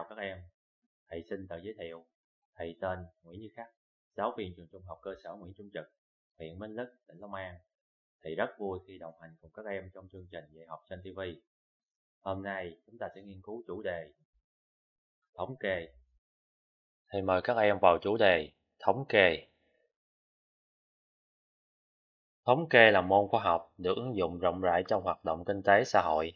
chào các em. Thầy xin tự giới thiệu. Thầy tên Nguyễn Như Khắc, giáo viên trường trung học cơ sở Nguyễn Trung Trực, huyện Minh Lức, tỉnh Long An. Thầy rất vui khi đồng hành cùng các em trong chương trình dạy học trên TV. Hôm nay chúng ta sẽ nghiên cứu chủ đề thống kê. Thầy mời các em vào chủ đề thống kê. Thống kê là môn khoa học được ứng dụng rộng rãi trong hoạt động kinh tế xã hội.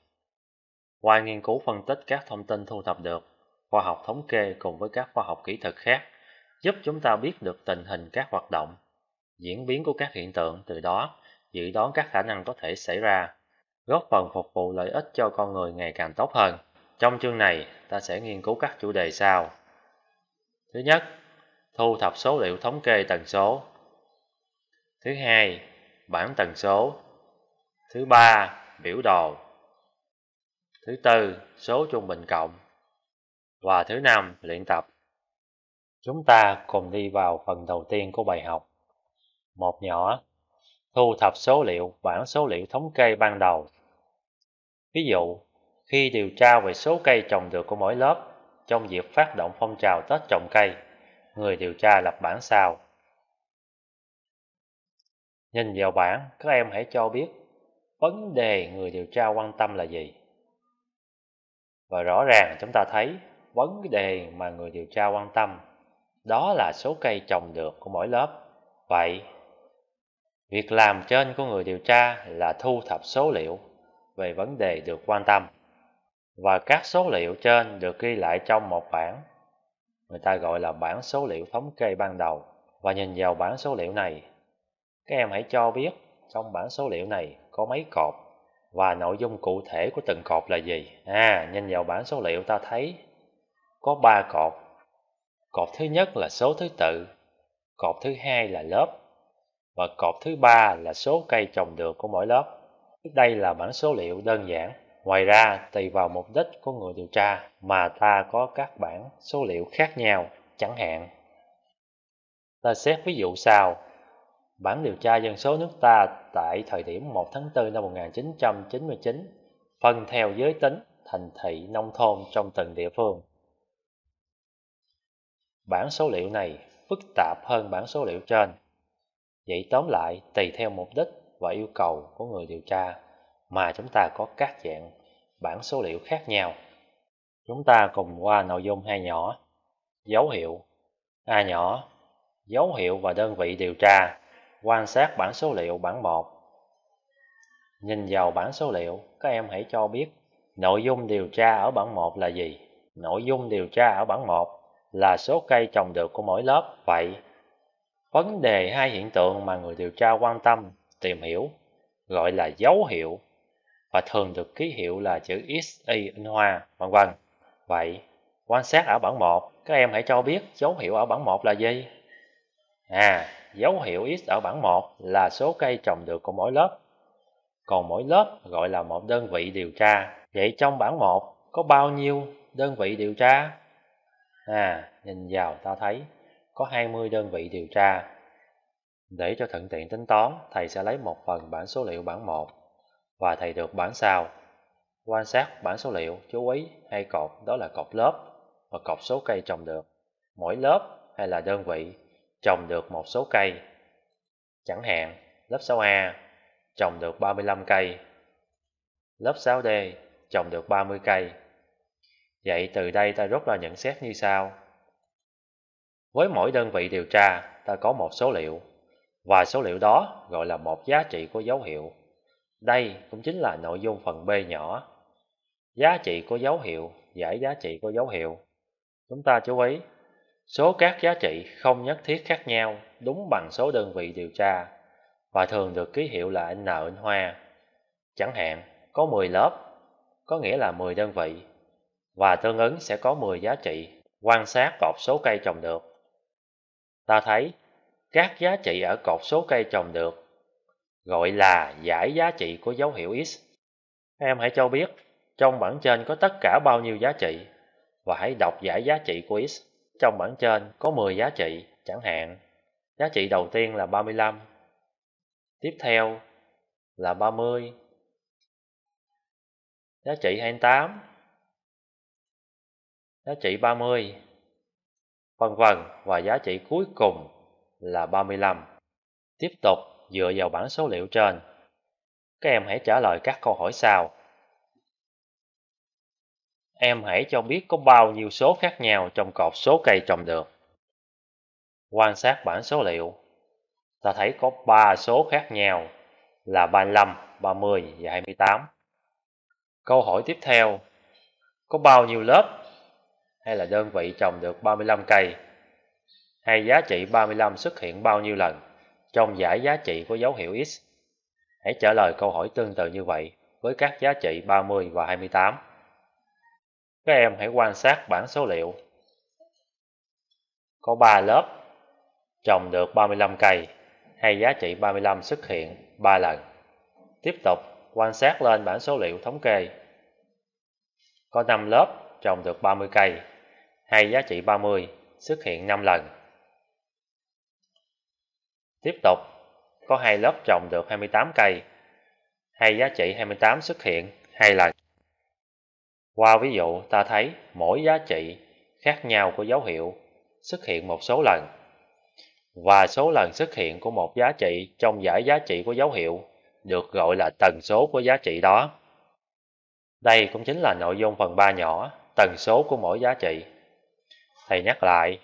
Qua nghiên cứu phân tích các thông tin thu thập được, khoa học thống kê cùng với các khoa học kỹ thuật khác giúp chúng ta biết được tình hình các hoạt động, diễn biến của các hiện tượng từ đó dự đoán các khả năng có thể xảy ra, góp phần phục vụ lợi ích cho con người ngày càng tốt hơn. Trong chương này, ta sẽ nghiên cứu các chủ đề sau. Thứ nhất, thu thập số liệu thống kê tần số. Thứ hai, bảng tần số. Thứ ba, biểu đồ. Thứ tư, số trung bình cộng và thứ năm luyện tập chúng ta cùng đi vào phần đầu tiên của bài học một nhỏ thu thập số liệu bảng số liệu thống kê ban đầu ví dụ khi điều tra về số cây trồng được của mỗi lớp trong dịp phát động phong trào tết trồng cây người điều tra lập bản sao nhìn vào bản các em hãy cho biết vấn đề người điều tra quan tâm là gì và rõ ràng chúng ta thấy vấn đề mà người điều tra quan tâm, đó là số cây trồng được của mỗi lớp. Vậy, việc làm trên của người điều tra là thu thập số liệu về vấn đề được quan tâm và các số liệu trên được ghi lại trong một bảng người ta gọi là bảng số liệu thống kê ban đầu và nhìn vào bảng số liệu này các em hãy cho biết trong bảng số liệu này có mấy cột và nội dung cụ thể của từng cột là gì à nhìn vào bảng số liệu ta thấy có ba cột. Cột thứ nhất là số thứ tự, cột thứ hai là lớp và cột thứ ba là số cây trồng được của mỗi lớp. Đây là bảng số liệu đơn giản. Ngoài ra, tùy vào mục đích của người điều tra mà ta có các bảng số liệu khác nhau, chẳng hạn. Ta xét ví dụ sau. Bản điều tra dân số nước ta tại thời điểm 1 tháng 4 năm 1999 phân theo giới tính, thành thị, nông thôn trong từng địa phương. Bản số liệu này phức tạp hơn bản số liệu trên. Vậy tóm lại, tùy theo mục đích và yêu cầu của người điều tra mà chúng ta có các dạng bản số liệu khác nhau. Chúng ta cùng qua nội dung hai nhỏ, dấu hiệu, A nhỏ, dấu hiệu và đơn vị điều tra, quan sát bản số liệu bản 1. Nhìn vào bản số liệu, các em hãy cho biết nội dung điều tra ở bản 1 là gì? Nội dung điều tra ở bản 1 là số cây trồng được của mỗi lớp vậy. Vấn đề hai hiện tượng mà người điều tra quan tâm, tìm hiểu, gọi là dấu hiệu và thường được ký hiệu là chữ XY in hoa, vân vân. Vậy, quan sát ở bảng 1, các em hãy cho biết dấu hiệu ở bảng 1 là gì? À, dấu hiệu X ở bảng 1 là số cây trồng được của mỗi lớp. Còn mỗi lớp gọi là một đơn vị điều tra. Vậy trong bảng 1 có bao nhiêu đơn vị điều tra? à nhìn vào ta thấy có 20 đơn vị điều tra để cho thuận tiện tính toán thầy sẽ lấy một phần bản số liệu bản một và thầy được bản sau quan sát bản số liệu chú ý hai cột đó là cột lớp và cột số cây trồng được mỗi lớp hay là đơn vị trồng được một số cây chẳng hạn lớp 6A trồng được 35 cây lớp 6D trồng được 30 cây Vậy từ đây ta rút ra nhận xét như sau. Với mỗi đơn vị điều tra, ta có một số liệu, và số liệu đó gọi là một giá trị của dấu hiệu. Đây cũng chính là nội dung phần B nhỏ. Giá trị của dấu hiệu, giải giá trị của dấu hiệu. Chúng ta chú ý, số các giá trị không nhất thiết khác nhau đúng bằng số đơn vị điều tra và thường được ký hiệu là N, N hoa. Chẳng hạn, có 10 lớp, có nghĩa là 10 đơn vị và tương ứng sẽ có 10 giá trị quan sát cột số cây trồng được. Ta thấy các giá trị ở cột số cây trồng được gọi là giải giá trị của dấu hiệu X. Em hãy cho biết trong bảng trên có tất cả bao nhiêu giá trị và hãy đọc giải giá trị của X. Trong bảng trên có 10 giá trị chẳng hạn. Giá trị đầu tiên là 35, tiếp theo là 30, giá trị 28, giá trị 30, vân vân và giá trị cuối cùng là 35. Tiếp tục dựa vào bảng số liệu trên, các em hãy trả lời các câu hỏi sau. Em hãy cho biết có bao nhiêu số khác nhau trong cột số cây trồng được. Quan sát bảng số liệu, ta thấy có 3 số khác nhau là 35, 30 và 28. Câu hỏi tiếp theo, có bao nhiêu lớp hay là đơn vị trồng được 35 cây hay giá trị 35 xuất hiện bao nhiêu lần trong giải giá trị của dấu hiệu X. Hãy trả lời câu hỏi tương tự như vậy với các giá trị 30 và 28. Các em hãy quan sát bảng số liệu. Có 3 lớp, trồng được 35 cây hay giá trị 35 xuất hiện 3 lần. Tiếp tục quan sát lên bảng số liệu thống kê. Có 5 lớp trồng được 30 cây hay giá trị 30 xuất hiện 5 lần. Tiếp tục, có hai lớp trồng được 28 cây, hay giá trị 28 xuất hiện 2 lần. Qua ví dụ ta thấy mỗi giá trị khác nhau của dấu hiệu xuất hiện một số lần và số lần xuất hiện của một giá trị trong giải giá trị của dấu hiệu được gọi là tần số của giá trị đó. Đây cũng chính là nội dung phần 3 nhỏ, tần số của mỗi giá trị. Thầy nhắc lại,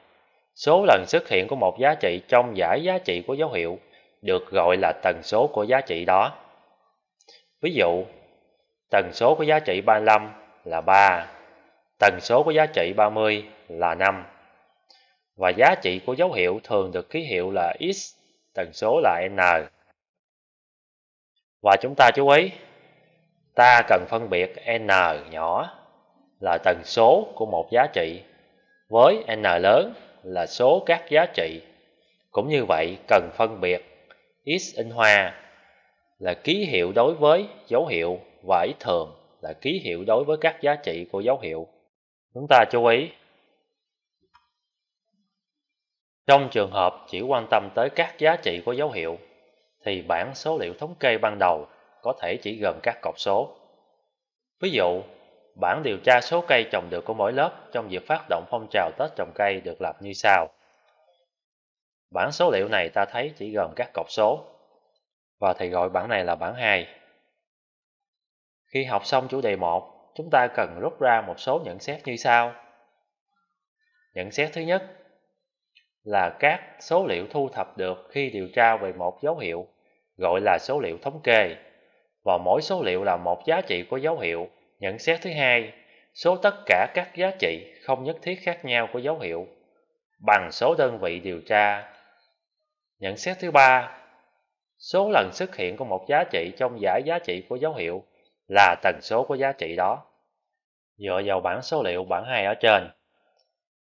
số lần xuất hiện của một giá trị trong giải giá trị của dấu hiệu được gọi là tần số của giá trị đó. Ví dụ, tần số của giá trị 35 là 3, tần số của giá trị 30 là 5. Và giá trị của dấu hiệu thường được ký hiệu là x, tần số là n. Và chúng ta chú ý, ta cần phân biệt n nhỏ là tần số của một giá trị với n lớn là số các giá trị. Cũng như vậy cần phân biệt x in hoa là ký hiệu đối với dấu hiệu và x thường là ký hiệu đối với các giá trị của dấu hiệu. Chúng ta chú ý. Trong trường hợp chỉ quan tâm tới các giá trị của dấu hiệu thì bảng số liệu thống kê ban đầu có thể chỉ gồm các cột số. Ví dụ, Bản điều tra số cây trồng được của mỗi lớp trong việc phát động phong trào Tết trồng cây được lập như sau. Bản số liệu này ta thấy chỉ gồm các cọc số, và thầy gọi bản này là bản 2. Khi học xong chủ đề 1, chúng ta cần rút ra một số nhận xét như sau. Nhận xét thứ nhất là các số liệu thu thập được khi điều tra về một dấu hiệu gọi là số liệu thống kê và mỗi số liệu là một giá trị của dấu hiệu Nhận xét thứ hai, số tất cả các giá trị không nhất thiết khác nhau của dấu hiệu bằng số đơn vị điều tra. Nhận xét thứ ba, số lần xuất hiện của một giá trị trong giải giá trị của dấu hiệu là tần số của giá trị đó. Dựa vào bảng số liệu bảng 2 ở trên,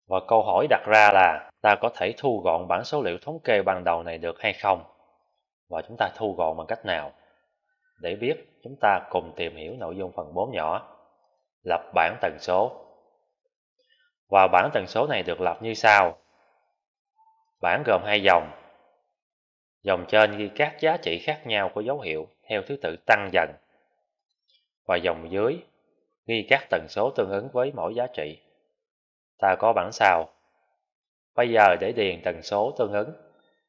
và câu hỏi đặt ra là ta có thể thu gọn bảng số liệu thống kê ban đầu này được hay không? Và chúng ta thu gọn bằng cách nào? Để biết, chúng ta cùng tìm hiểu nội dung phần 4 nhỏ. Lập bảng tần số Và bảng tần số này được lập như sau. Bảng gồm hai dòng. Dòng trên ghi các giá trị khác nhau của dấu hiệu theo thứ tự tăng dần. Và dòng dưới ghi các tần số tương ứng với mỗi giá trị. Ta có bảng sau. Bây giờ để điền tần số tương ứng,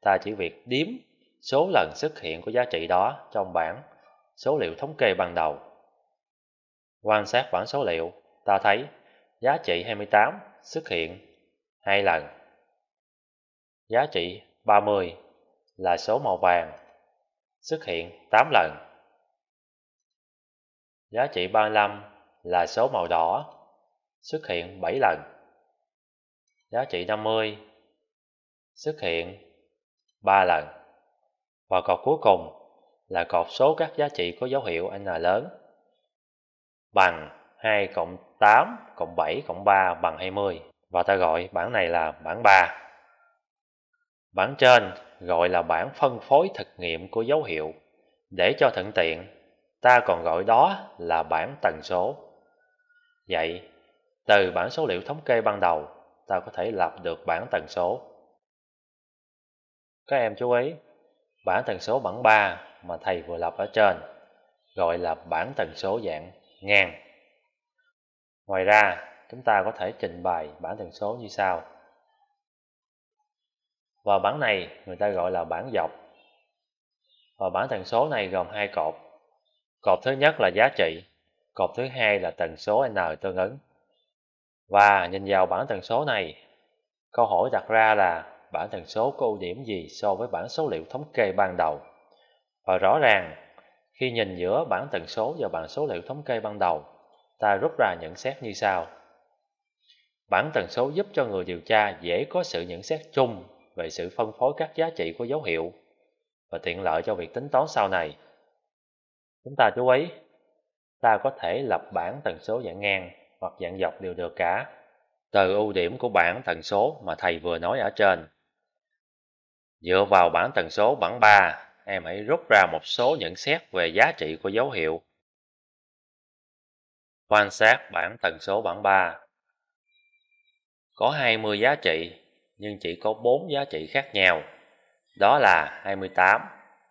ta chỉ việc điếm số lần xuất hiện của giá trị đó trong bảng số liệu thống kê ban đầu. Quan sát bản số liệu, ta thấy giá trị 28 xuất hiện hai lần. Giá trị 30 là số màu vàng xuất hiện 8 lần. Giá trị 35 là số màu đỏ xuất hiện 7 lần. Giá trị 50 xuất hiện 3 lần. Và cột cuối cùng là cột số các giá trị có dấu hiệu n lớn bằng 2 cộng 8 cộng 7 cộng 3 bằng 20 và ta gọi bảng này là bảng 3. Bảng trên gọi là bảng phân phối thực nghiệm của dấu hiệu. Để cho thuận tiện, ta còn gọi đó là bảng tần số. Vậy, từ bảng số liệu thống kê ban đầu, ta có thể lập được bảng tần số. Các em chú ý, bảng tần số bảng 3 mà thầy vừa lập ở trên gọi là bảng tần số dạng ngang ngoài ra chúng ta có thể trình bày bảng tần số như sau và bảng này người ta gọi là bảng dọc và bảng tần số này gồm hai cột cột thứ nhất là giá trị cột thứ hai là tần số n tương ứng và nhìn vào bảng tần số này câu hỏi đặt ra là bảng tần số có ưu điểm gì so với bảng số liệu thống kê ban đầu và rõ ràng khi nhìn giữa bảng tần số và bảng số liệu thống kê ban đầu ta rút ra nhận xét như sau bảng tần số giúp cho người điều tra dễ có sự nhận xét chung về sự phân phối các giá trị của dấu hiệu và tiện lợi cho việc tính toán sau này chúng ta chú ý ta có thể lập bảng tần số dạng ngang hoặc dạng dọc đều được cả từ ưu điểm của bảng tần số mà thầy vừa nói ở trên dựa vào bảng tần số bảng 3 em hãy rút ra một số nhận xét về giá trị của dấu hiệu. Quan sát bảng tần số bảng 3 Có 20 giá trị, nhưng chỉ có 4 giá trị khác nhau. Đó là 28,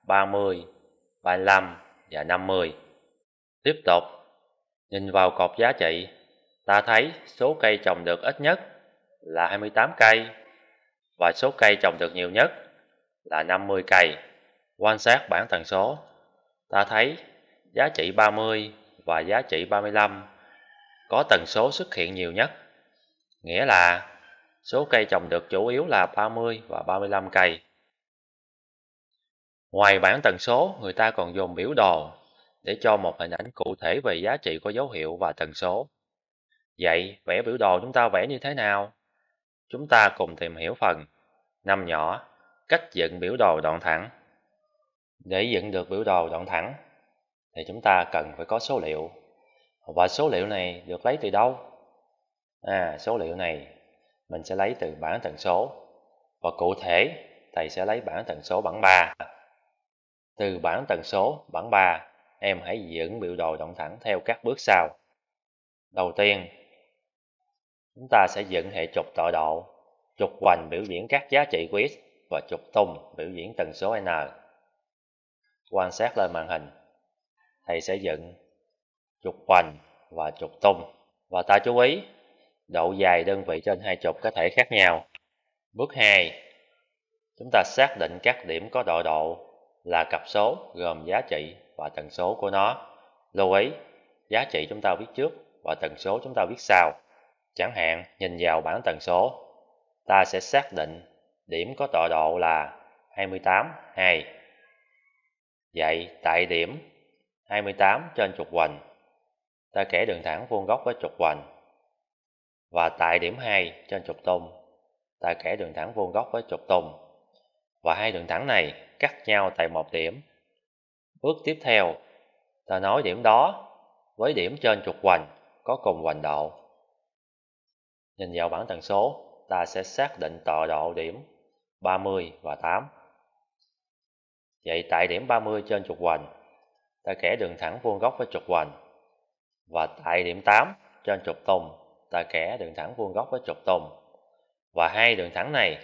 30, 35 và 50. Tiếp tục, nhìn vào cột giá trị, ta thấy số cây trồng được ít nhất là 28 cây và số cây trồng được nhiều nhất là 50 cây. Quan sát bảng tần số, ta thấy giá trị 30 và giá trị 35 có tần số xuất hiện nhiều nhất. Nghĩa là số cây trồng được chủ yếu là 30 và 35 cây. Ngoài bảng tần số, người ta còn dùng biểu đồ để cho một hình ảnh cụ thể về giá trị có dấu hiệu và tần số. Vậy, vẽ biểu đồ chúng ta vẽ như thế nào? Chúng ta cùng tìm hiểu phần năm nhỏ, cách dựng biểu đồ đoạn thẳng. Để dựng được biểu đồ đoạn thẳng thì chúng ta cần phải có số liệu. Và số liệu này được lấy từ đâu? À, số liệu này mình sẽ lấy từ bảng tần số. Và cụ thể thầy sẽ lấy bảng tần số bảng 3. Từ bảng tần số bảng 3, em hãy dựng biểu đồ đoạn thẳng theo các bước sau. Đầu tiên, chúng ta sẽ dựng hệ trục tọa độ, trục hoành biểu diễn các giá trị của x và trục tung biểu diễn tần số n quan sát lên màn hình thầy sẽ dựng trục hoành và trục tung và ta chú ý độ dài đơn vị trên hai trục có thể khác nhau bước 2 chúng ta xác định các điểm có độ độ là cặp số gồm giá trị và tần số của nó lưu ý giá trị chúng ta viết trước và tần số chúng ta viết sau chẳng hạn nhìn vào bảng tần số ta sẽ xác định điểm có tọa độ là 28 2 Vậy tại điểm 28 trên trục hoành Ta kẻ đường thẳng vuông góc với trục hoành Và tại điểm 2 trên trục tung Ta kẻ đường thẳng vuông góc với trục tung Và hai đường thẳng này cắt nhau tại một điểm Bước tiếp theo Ta nói điểm đó với điểm trên trục hoành có cùng hoành độ Nhìn vào bảng tần số ta sẽ xác định tọa độ điểm 30 và 8 Vậy tại điểm 30 trên trục hoành, ta kẻ đường thẳng vuông góc với trục hoành. Và tại điểm 8 trên trục tung, ta kẻ đường thẳng vuông góc với trục tung. Và hai đường thẳng này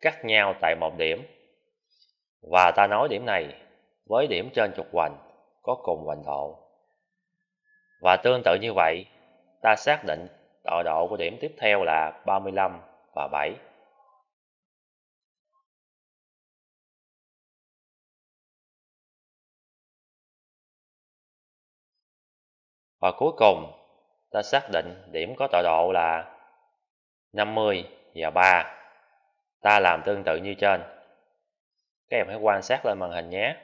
cắt nhau tại một điểm. Và ta nói điểm này với điểm trên trục hoành có cùng hoành độ. Và tương tự như vậy, ta xác định tọa độ của điểm tiếp theo là 35 và 7. Và cuối cùng, ta xác định điểm có tọa độ là 50 và 3. Ta làm tương tự như trên. Các em hãy quan sát lên màn hình nhé.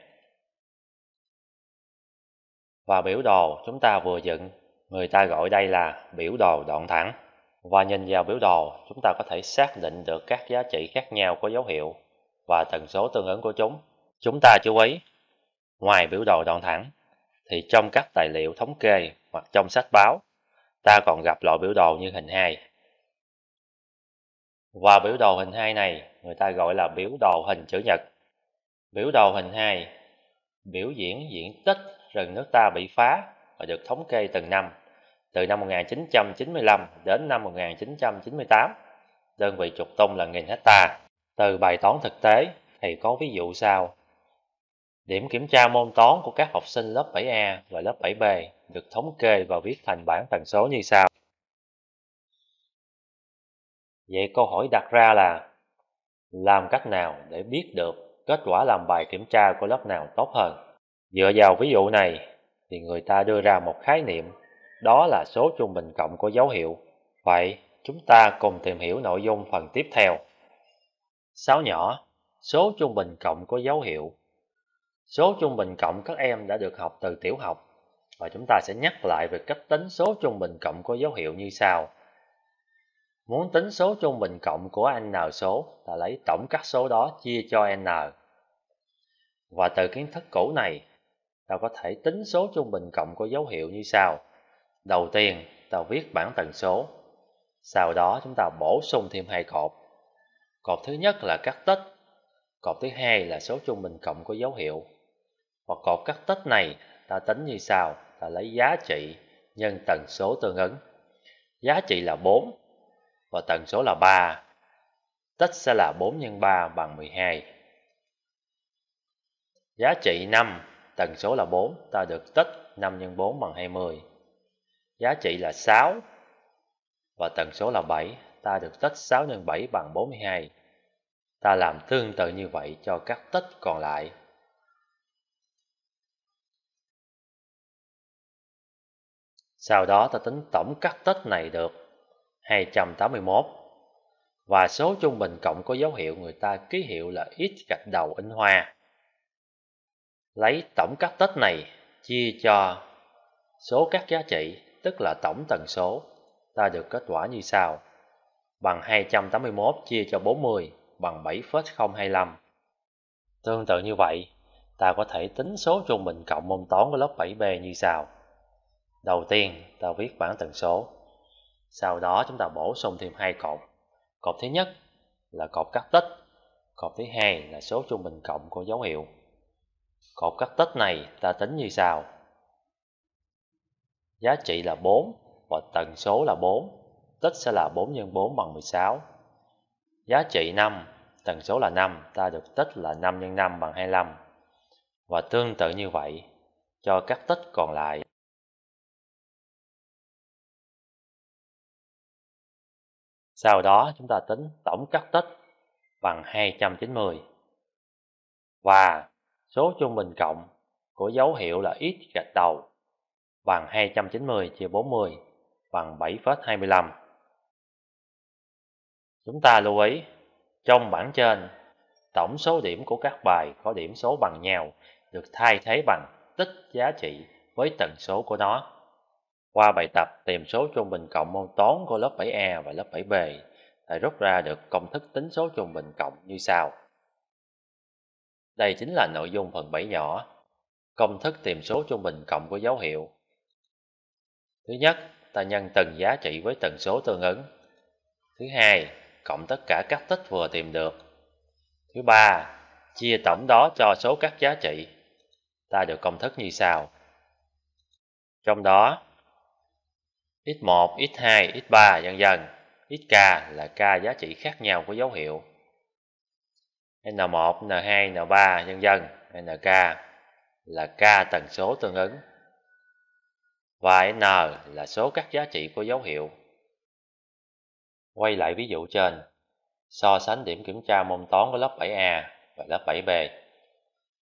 Và biểu đồ chúng ta vừa dựng, người ta gọi đây là biểu đồ đoạn thẳng. Và nhìn vào biểu đồ, chúng ta có thể xác định được các giá trị khác nhau có dấu hiệu và tần số tương ứng của chúng. Chúng ta chú ý, ngoài biểu đồ đoạn thẳng, thì trong các tài liệu thống kê hoặc trong sách báo. Ta còn gặp loại biểu đồ như hình 2. Và biểu đồ hình 2 này người ta gọi là biểu đồ hình chữ nhật. Biểu đồ hình 2 biểu diễn diện tích rừng nước ta bị phá và được thống kê từng năm từ năm 1995 đến năm 1998. Đơn vị trục tung là nghìn hecta. Từ bài toán thực tế thì có ví dụ sau Điểm kiểm tra môn toán của các học sinh lớp 7A và lớp 7B được thống kê và viết thành bảng tần số như sau. Vậy câu hỏi đặt ra là làm cách nào để biết được kết quả làm bài kiểm tra của lớp nào tốt hơn? Dựa vào ví dụ này thì người ta đưa ra một khái niệm đó là số trung bình cộng của dấu hiệu. Vậy chúng ta cùng tìm hiểu nội dung phần tiếp theo. Sáu nhỏ, số trung bình cộng của dấu hiệu Số trung bình cộng các em đã được học từ tiểu học và chúng ta sẽ nhắc lại về cách tính số trung bình cộng có dấu hiệu như sau. Muốn tính số trung bình cộng của n số, ta lấy tổng các số đó chia cho n. Và từ kiến thức cũ này, ta có thể tính số trung bình cộng có dấu hiệu như sau. Đầu tiên, ta viết bảng tần số. Sau đó chúng ta bổ sung thêm hai cột. Cột thứ nhất là các tích, cột thứ hai là số trung bình cộng có dấu hiệu hoặc cột cắt tết này ta tính như sau ta lấy giá trị nhân tần số tương ứng giá trị là 4 và tần số là 3 tích sẽ là 4 nhân 3 bằng 12 giá trị 5 tần số là 4 ta được tích 5 nhân 4 bằng 20 giá trị là 6 và tần số là 7 ta được tích 6 nhân 7 bằng 42 ta làm tương tự như vậy cho các tích còn lại Sau đó ta tính tổng cắt tết này được 281 Và số trung bình cộng có dấu hiệu người ta ký hiệu là x gạch đầu in hoa Lấy tổng cắt tết này chia cho số các giá trị tức là tổng tần số ta được kết quả như sau bằng 281 chia cho 40 bằng 7,025 Tương tự như vậy ta có thể tính số trung bình cộng môn toán của lớp 7B như sau Đầu tiên, ta viết bảng tần số. Sau đó chúng ta bổ sung thêm hai cột. Cột thứ nhất là cột cắt tích. Cột thứ hai là số trung bình cộng của dấu hiệu. Cột cắt tích này ta tính như sau. Giá trị là 4 và tần số là 4. Tích sẽ là 4 x 4 bằng 16. Giá trị 5, tần số là 5, ta được tích là 5 x 5 bằng 25. Và tương tự như vậy cho các tích còn lại. Sau đó chúng ta tính tổng các tích bằng 290 và số trung bình cộng của dấu hiệu là x gạch đầu bằng 290 chia 40 bằng 7,25. Chúng ta lưu ý, trong bảng trên, tổng số điểm của các bài có điểm số bằng nhau được thay thế bằng tích giá trị với tần số của nó. Qua bài tập tìm số trung bình cộng môn toán của lớp 7A và lớp 7B, thầy rút ra được công thức tính số trung bình cộng như sau. Đây chính là nội dung phần 7 nhỏ, công thức tìm số trung bình cộng của dấu hiệu. Thứ nhất, ta nhân từng giá trị với tần số tương ứng. Thứ hai, cộng tất cả các tích vừa tìm được. Thứ ba, chia tổng đó cho số các giá trị. Ta được công thức như sau. Trong đó, X1, X2, X3 dần dần. XK là K giá trị khác nhau của dấu hiệu. N1, N2, N3 dần dần. NK là K tần số tương ứng. Và N là số các giá trị của dấu hiệu. Quay lại ví dụ trên, so sánh điểm kiểm tra môn toán của lớp 7A và lớp 7B.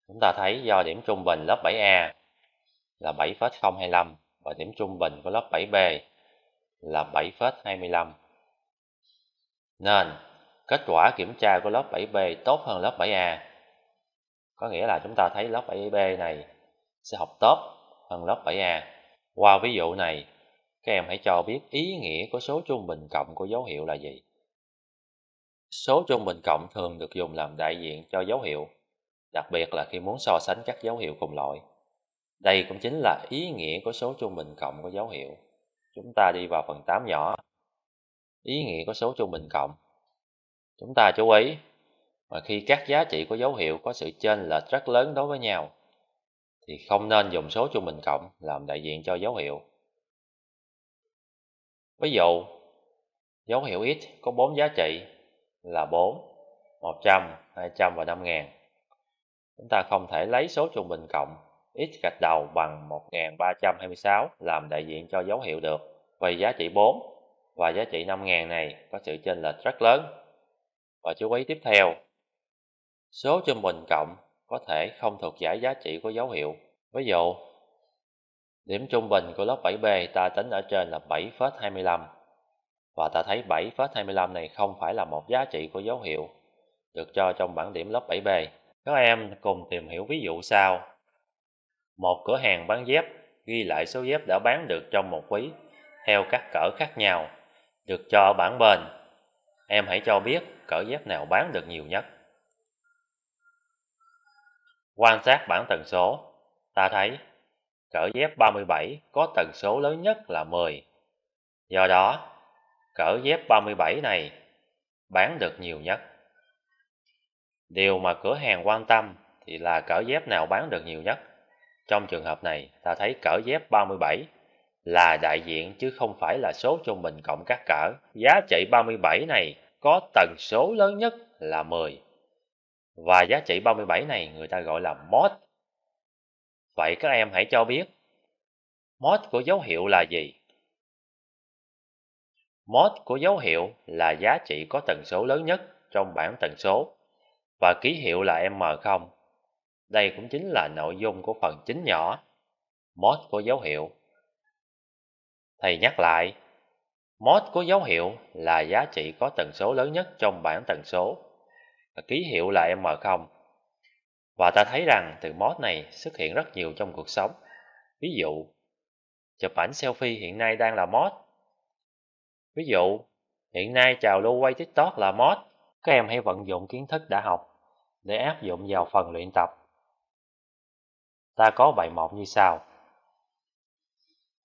Chúng ta thấy do điểm trung bình lớp 7A là 7,025 và điểm trung bình của lớp 7B là 7,25. Nên, kết quả kiểm tra của lớp 7B tốt hơn lớp 7A. Có nghĩa là chúng ta thấy lớp 7B này sẽ học tốt hơn lớp 7A. Qua ví dụ này, các em hãy cho biết ý nghĩa của số trung bình cộng của dấu hiệu là gì. Số trung bình cộng thường được dùng làm đại diện cho dấu hiệu, đặc biệt là khi muốn so sánh các dấu hiệu cùng loại. Đây cũng chính là ý nghĩa của số trung bình cộng của dấu hiệu. Chúng ta đi vào phần 8 nhỏ. Ý nghĩa có số trung bình cộng. Chúng ta chú ý, mà khi các giá trị có dấu hiệu có sự chênh lệch rất lớn đối với nhau, thì không nên dùng số trung bình cộng làm đại diện cho dấu hiệu. Ví dụ, dấu hiệu x có 4 giá trị là 4, 100, 200 và 5000. Chúng ta không thể lấy số trung bình cộng x gạch đầu bằng 1326 làm đại diện cho dấu hiệu được. về giá trị 4 và giá trị 5000 này có sự chênh lệch rất lớn. Và chú ý tiếp theo, số trung bình cộng có thể không thuộc giải giá trị của dấu hiệu. Ví dụ, điểm trung bình của lớp 7B ta tính ở trên là 7,25 và ta thấy 7,25 này không phải là một giá trị của dấu hiệu được cho trong bảng điểm lớp 7B. Các em cùng tìm hiểu ví dụ sau một cửa hàng bán dép ghi lại số dép đã bán được trong một quý theo các cỡ khác nhau được cho bản bên em hãy cho biết cỡ dép nào bán được nhiều nhất quan sát bản tần số ta thấy cỡ dép 37 có tần số lớn nhất là 10 do đó cỡ dép 37 này bán được nhiều nhất điều mà cửa hàng quan tâm thì là cỡ dép nào bán được nhiều nhất trong trường hợp này, ta thấy cỡ dép 37 là đại diện chứ không phải là số trung bình cộng các cỡ. Giá trị 37 này có tần số lớn nhất là 10. Và giá trị 37 này người ta gọi là mod. Vậy các em hãy cho biết mod của dấu hiệu là gì? Mod của dấu hiệu là giá trị có tần số lớn nhất trong bảng tần số và ký hiệu là M0 đây cũng chính là nội dung của phần chính nhỏ, mod của dấu hiệu. Thầy nhắc lại, mod của dấu hiệu là giá trị có tần số lớn nhất trong bảng tần số. Ký hiệu là M0. Và ta thấy rằng từ mod này xuất hiện rất nhiều trong cuộc sống. Ví dụ, chụp ảnh selfie hiện nay đang là mod. Ví dụ, hiện nay chào lưu quay TikTok là mod. Các em hãy vận dụng kiến thức đã học để áp dụng vào phần luyện tập ta có bài một như sau.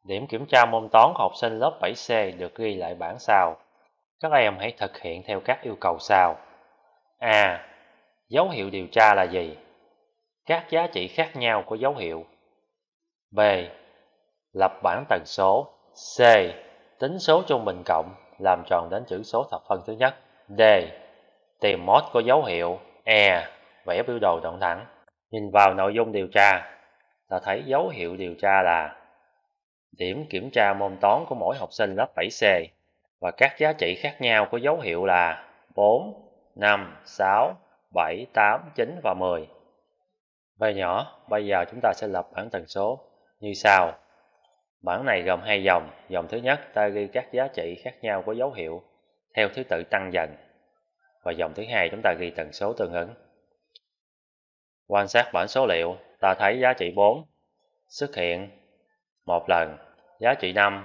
Điểm kiểm tra môn toán học sinh lớp 7C được ghi lại bản sau. Các em hãy thực hiện theo các yêu cầu sau. A. Dấu hiệu điều tra là gì? Các giá trị khác nhau của dấu hiệu. B. Lập bảng tần số. C. Tính số trung bình cộng làm tròn đến chữ số thập phân thứ nhất. D. Tìm mode của dấu hiệu. E. Vẽ biểu đồ đoạn thẳng. Nhìn vào nội dung điều tra, ta thấy dấu hiệu điều tra là điểm kiểm tra môn toán của mỗi học sinh lớp 7C và các giá trị khác nhau của dấu hiệu là 4, 5, 6, 7, 8, 9 và 10. Về nhỏ, bây giờ chúng ta sẽ lập bảng tần số như sau. Bảng này gồm hai dòng, dòng thứ nhất ta ghi các giá trị khác nhau của dấu hiệu theo thứ tự tăng dần và dòng thứ hai chúng ta ghi tần số tương ứng. Quan sát bảng số liệu, ta thấy giá trị 4 xuất hiện một lần, giá trị 5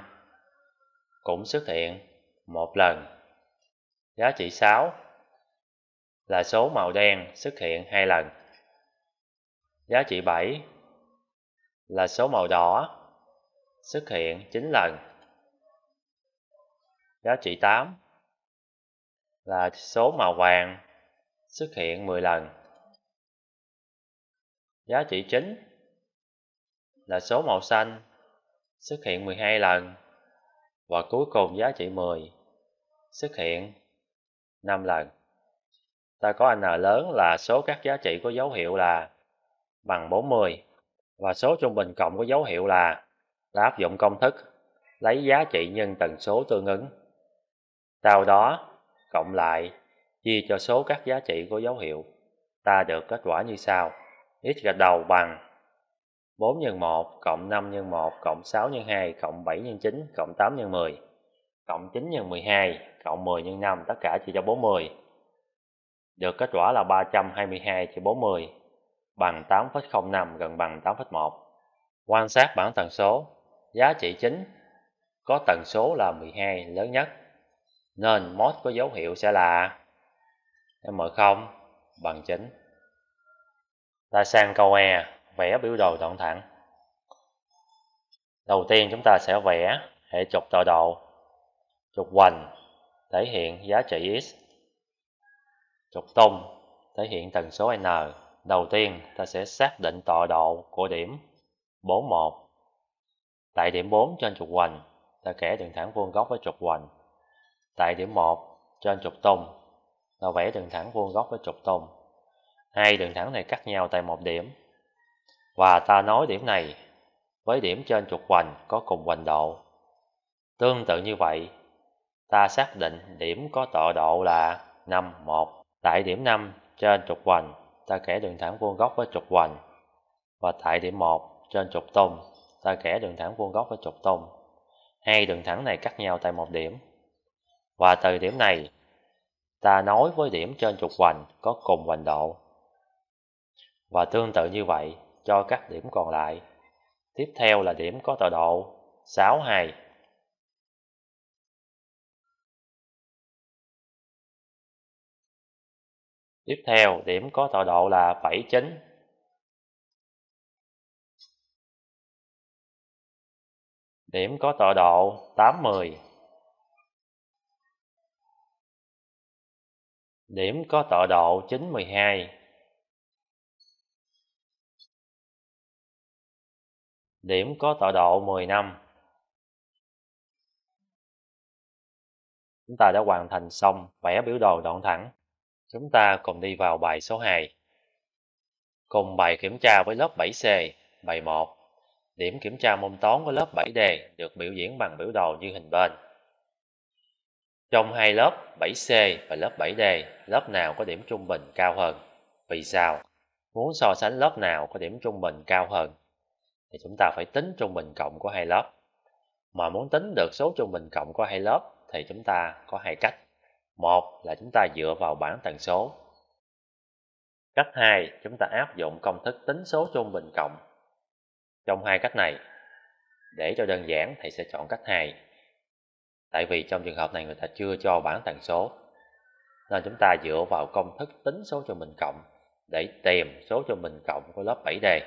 cũng xuất hiện một lần. Giá trị 6 là số màu đen xuất hiện hai lần. Giá trị 7 là số màu đỏ xuất hiện 9 lần. Giá trị 8 là số màu vàng xuất hiện 10 lần. Giá trị chính là số màu xanh xuất hiện 12 lần và cuối cùng giá trị 10 xuất hiện 5 lần. Ta có n lớn là số các giá trị có dấu hiệu là bằng 40 và số trung bình cộng có dấu hiệu là ta áp dụng công thức lấy giá trị nhân tần số tương ứng. Sau đó cộng lại chia cho số các giá trị có dấu hiệu. Ta được kết quả như sau x gạch đầu bằng 4 nhân 1 cộng 5 nhân 1 cộng 6 nhân 2 cộng 7 nhân 9 cộng 8 nhân 10 cộng 9 nhân 12 cộng 10 nhân 5 tất cả chia cho 40 được kết quả là 322 chia 40 bằng 8,05 gần bằng 8,1 quan sát bảng tần số giá trị chính có tần số là 12 lớn nhất nên mod có dấu hiệu sẽ là M0 bằng chính ta sang câu e vẽ biểu đồ đoạn thẳng đầu tiên chúng ta sẽ vẽ hệ trục tọa độ trục hoành thể hiện giá trị x trục tung thể hiện tần số n đầu tiên ta sẽ xác định tọa độ của điểm 41 tại điểm 4 trên trục hoành ta kẻ đường thẳng vuông góc với trục hoành tại điểm 1 trên trục tung ta vẽ đường thẳng vuông góc với trục tung Hai đường thẳng này cắt nhau tại một điểm. Và ta nói điểm này với điểm trên trục hoành có cùng hoành độ. Tương tự như vậy, ta xác định điểm có tọa độ là năm một Tại điểm năm trên trục hoành, ta kẻ đường thẳng vuông góc với trục hoành. Và tại điểm một trên trục tung, ta kẻ đường thẳng vuông góc với trục tung. Hai đường thẳng này cắt nhau tại một điểm. Và từ điểm này, ta nói với điểm trên trục hoành có cùng hoành độ và tương tự như vậy cho các điểm còn lại. Tiếp theo là điểm có tọa độ 62. Tiếp theo, điểm có tọa độ là 79. Điểm có tọa độ 80. Điểm có tọa độ 912. điểm có tọa độ 10 năm. Chúng ta đã hoàn thành xong vẽ biểu đồ đoạn thẳng. Chúng ta cùng đi vào bài số 2. Cùng bài kiểm tra với lớp 7C, bài 1. Điểm kiểm tra môn toán của lớp 7D được biểu diễn bằng biểu đồ như hình bên. Trong hai lớp 7C và lớp 7D, lớp nào có điểm trung bình cao hơn? Vì sao? Muốn so sánh lớp nào có điểm trung bình cao hơn thì chúng ta phải tính trung bình cộng của hai lớp mà muốn tính được số trung bình cộng của hai lớp thì chúng ta có hai cách một là chúng ta dựa vào bảng tần số cách hai chúng ta áp dụng công thức tính số trung bình cộng trong hai cách này để cho đơn giản thì sẽ chọn cách hai tại vì trong trường hợp này người ta chưa cho bảng tần số nên chúng ta dựa vào công thức tính số trung bình cộng để tìm số trung bình cộng của lớp 7D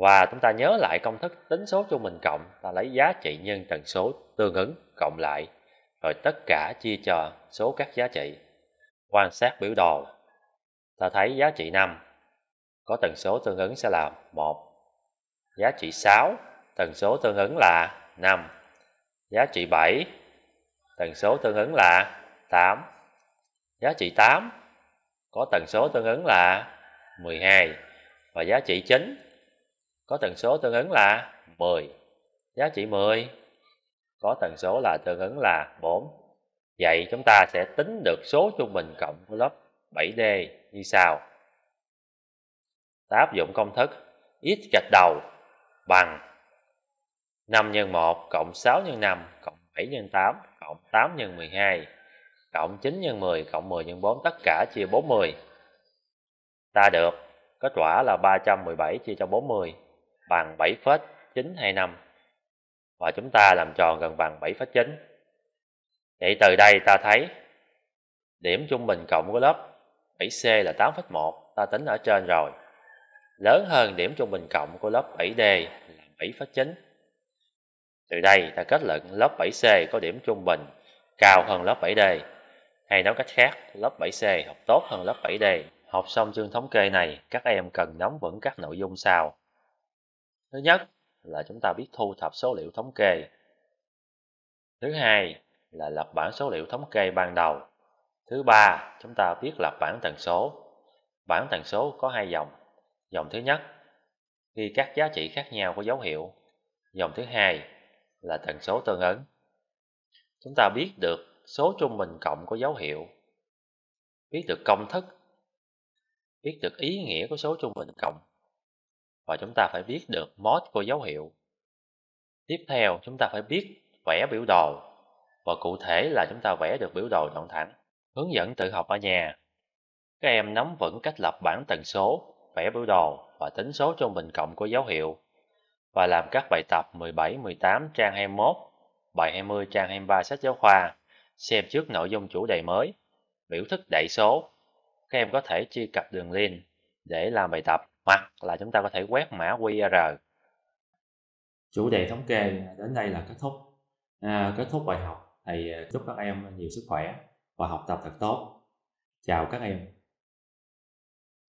và chúng ta nhớ lại công thức tính số cho mình cộng ta lấy giá trị nhân tần số tương ứng cộng lại rồi tất cả chia cho số các giá trị quan sát biểu đồ ta thấy giá trị 5 có tần số tương ứng sẽ là 1 giá trị 6 tần số tương ứng là 5 giá trị 7 tần số tương ứng là 8 giá trị 8 có tần số tương ứng là 12 và giá trị 9 có tần số tương ứng là 10 giá trị 10 có tần số là tương ứng là 4 vậy chúng ta sẽ tính được số trung bình cộng của lớp 7D như sau ta áp dụng công thức x gạch đầu bằng 5 x 1 cộng 6 x 5 cộng 7 x 8 cộng 8 x 12 cộng 9 x 10 cộng 10 x 4 tất cả chia 40 ta được kết quả là 317 chia cho 40 bằng 7,925 và chúng ta làm tròn gần bằng 7,9. Vậy từ đây ta thấy điểm trung bình cộng của lớp 7C là 8,1 ta tính ở trên rồi lớn hơn điểm trung bình cộng của lớp 7D là 7,9. Từ đây ta kết luận lớp 7C có điểm trung bình cao hơn lớp 7D. Hay nói cách khác, lớp 7C học tốt hơn lớp 7D. Học xong chương thống kê này, các em cần nắm vững các nội dung sau thứ nhất là chúng ta biết thu thập số liệu thống kê thứ hai là lập bản số liệu thống kê ban đầu thứ ba chúng ta biết lập bản tần số bản tần số có hai dòng dòng thứ nhất ghi các giá trị khác nhau của dấu hiệu dòng thứ hai là tần số tương ứng chúng ta biết được số trung bình cộng của dấu hiệu biết được công thức biết được ý nghĩa của số trung bình cộng và chúng ta phải biết được mod của dấu hiệu. Tiếp theo, chúng ta phải biết vẽ biểu đồ và cụ thể là chúng ta vẽ được biểu đồ đoạn thẳng. Hướng dẫn tự học ở nhà. Các em nắm vững cách lập bảng tần số, vẽ biểu đồ và tính số trung bình cộng của dấu hiệu và làm các bài tập 17, 18 trang 21, bài 20 trang 23 sách giáo khoa, xem trước nội dung chủ đề mới, biểu thức đại số. Các em có thể truy cập đường link để làm bài tập hoặc là chúng ta có thể quét mã QR. Chủ đề thống kê đến đây là kết thúc. À, kết thúc bài học thầy à, chúc các em nhiều sức khỏe và học tập thật tốt. Chào các em.